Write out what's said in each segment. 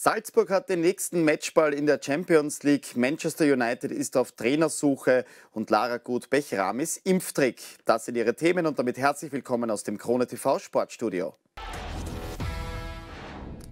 Salzburg hat den nächsten Matchball in der Champions League. Manchester United ist auf Trainersuche und Lara Gut-Bechram Impftrick. Das sind ihre Themen und damit herzlich willkommen aus dem Krone TV Sportstudio.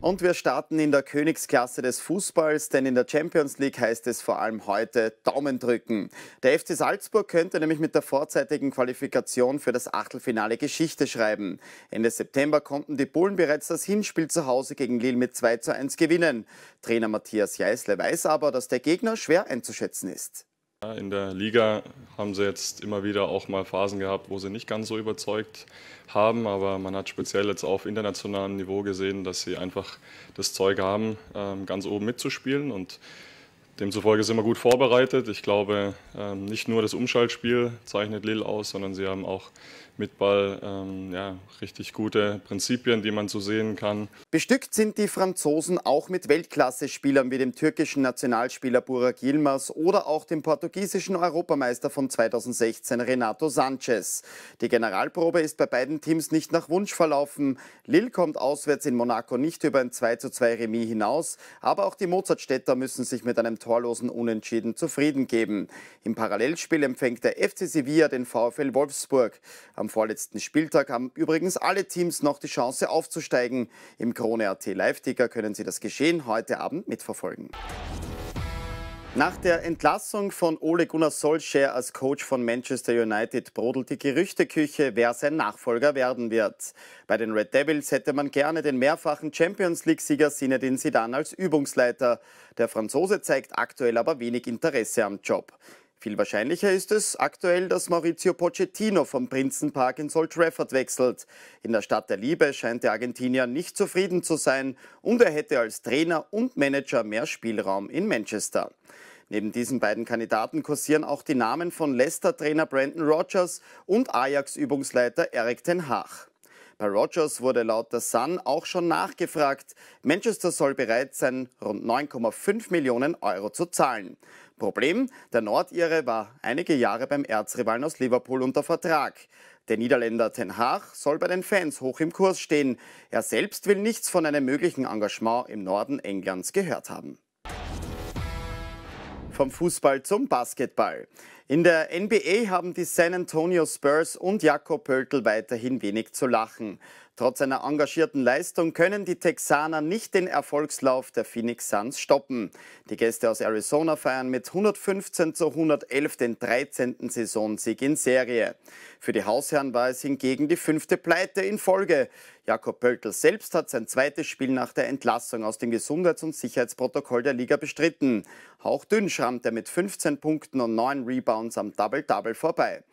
Und wir starten in der Königsklasse des Fußballs, denn in der Champions League heißt es vor allem heute Daumen drücken. Der FC Salzburg könnte nämlich mit der vorzeitigen Qualifikation für das Achtelfinale Geschichte schreiben. Ende September konnten die Bullen bereits das Hinspiel zu Hause gegen Lille mit 2 zu 1 gewinnen. Trainer Matthias Jeißle weiß aber, dass der Gegner schwer einzuschätzen ist. In der Liga haben sie jetzt immer wieder auch mal Phasen gehabt, wo sie nicht ganz so überzeugt haben, aber man hat speziell jetzt auf internationalem Niveau gesehen, dass sie einfach das Zeug haben, ähm, ganz oben mitzuspielen und Demzufolge sind wir gut vorbereitet. Ich glaube, ähm, nicht nur das Umschaltspiel zeichnet Lille aus, sondern sie haben auch mit Ball ähm, ja, richtig gute Prinzipien, die man so sehen kann. Bestückt sind die Franzosen auch mit Weltklasse-Spielern wie dem türkischen Nationalspieler Burak Yilmaz oder auch dem portugiesischen Europameister von 2016 Renato Sanchez. Die Generalprobe ist bei beiden Teams nicht nach Wunsch verlaufen. Lille kommt auswärts in Monaco nicht über ein 2:2 Remis hinaus, aber auch die Mozartstädter müssen sich mit einem torlosen Unentschieden zufrieden geben. Im Parallelspiel empfängt der FC Sevilla den VfL Wolfsburg. Am vorletzten Spieltag haben übrigens alle Teams noch die Chance aufzusteigen. Im Krone.at Live-Ticker können Sie das Geschehen heute Abend mitverfolgen. Nach der Entlassung von Ole Gunnar Solskjaer als Coach von Manchester United brodelt die Gerüchteküche, wer sein Nachfolger werden wird. Bei den Red Devils hätte man gerne den mehrfachen Champions League-Sieger Zinedine Zidane als Übungsleiter. Der Franzose zeigt aktuell aber wenig Interesse am Job. Viel wahrscheinlicher ist es aktuell, dass Maurizio Pochettino vom Prinzenpark in Old Trafford wechselt. In der Stadt der Liebe scheint der Argentinier nicht zufrieden zu sein und er hätte als Trainer und Manager mehr Spielraum in Manchester. Neben diesen beiden Kandidaten kursieren auch die Namen von Leicester-Trainer Brandon Rogers und Ajax-Übungsleiter Eric Ten Hag. Bei Rogers wurde laut der Sun auch schon nachgefragt. Manchester soll bereit sein, rund 9,5 Millionen Euro zu zahlen. Problem, der Nordire war einige Jahre beim Erzrivalen aus Liverpool unter Vertrag. Der Niederländer Ten Haag soll bei den Fans hoch im Kurs stehen. Er selbst will nichts von einem möglichen Engagement im Norden Englands gehört haben. Vom Fußball zum Basketball. In der NBA haben die San Antonio Spurs und Jakob Pöltl weiterhin wenig zu lachen. Trotz einer engagierten Leistung können die Texaner nicht den Erfolgslauf der Phoenix Suns stoppen. Die Gäste aus Arizona feiern mit 115 zu 111 den 13. Saisonsieg in Serie. Für die Hausherren war es hingegen die fünfte Pleite in Folge. Jakob Pöltl selbst hat sein zweites Spiel nach der Entlassung aus dem Gesundheits- und Sicherheitsprotokoll der Liga bestritten. Hauchdünn schrammt er mit 15 Punkten und 9 Rebounds am Double-Double vorbei.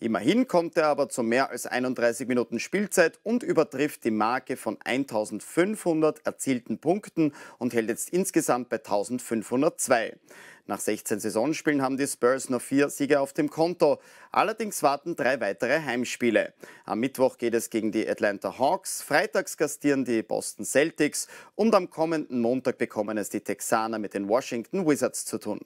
Immerhin kommt er aber zu mehr als 31 Minuten Spielzeit und übertrifft die Marke von 1500 erzielten Punkten und hält jetzt insgesamt bei 1502. Nach 16 Saisonspielen haben die Spurs nur vier Siege auf dem Konto. Allerdings warten drei weitere Heimspiele. Am Mittwoch geht es gegen die Atlanta Hawks, freitags gastieren die Boston Celtics und am kommenden Montag bekommen es die Texaner mit den Washington Wizards zu tun.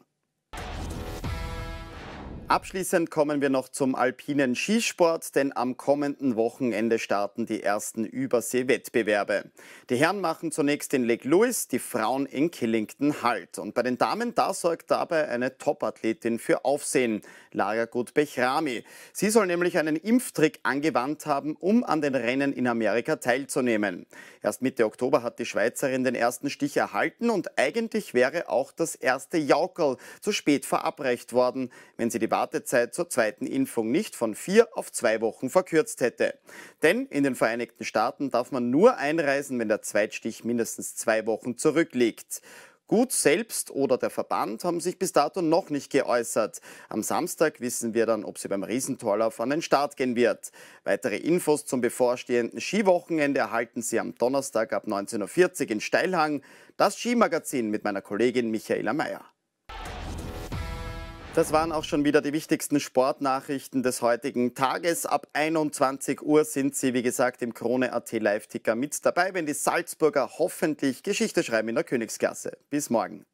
Abschließend kommen wir noch zum alpinen Skisport, denn am kommenden Wochenende starten die ersten Übersee-Wettbewerbe. Die Herren machen zunächst in Lake Louis, die Frauen in Killington Halt. Und bei den Damen, da sorgt dabei eine Top-Athletin für Aufsehen, Lara Gutbech-Rami. Sie soll nämlich einen Impftrick angewandt haben, um an den Rennen in Amerika teilzunehmen. Erst Mitte Oktober hat die Schweizerin den ersten Stich erhalten und eigentlich wäre auch das erste Jaukel zu spät verabreicht worden, wenn sie die Wartezeit zur zweiten Impfung nicht von vier auf zwei Wochen verkürzt hätte. Denn in den Vereinigten Staaten darf man nur einreisen, wenn der Zweitstich mindestens zwei Wochen zurückliegt. Gut selbst oder der Verband haben sich bis dato noch nicht geäußert. Am Samstag wissen wir dann, ob sie beim Riesentorlauf an den Start gehen wird. Weitere Infos zum bevorstehenden Skiwochenende erhalten Sie am Donnerstag ab 19.40 Uhr in Steilhang. Das Skimagazin mit meiner Kollegin Michaela Mayer. Das waren auch schon wieder die wichtigsten Sportnachrichten des heutigen Tages. Ab 21 Uhr sind Sie, wie gesagt, im Krone AT Live-Ticker mit dabei, wenn die Salzburger hoffentlich Geschichte schreiben in der Königsklasse. Bis morgen.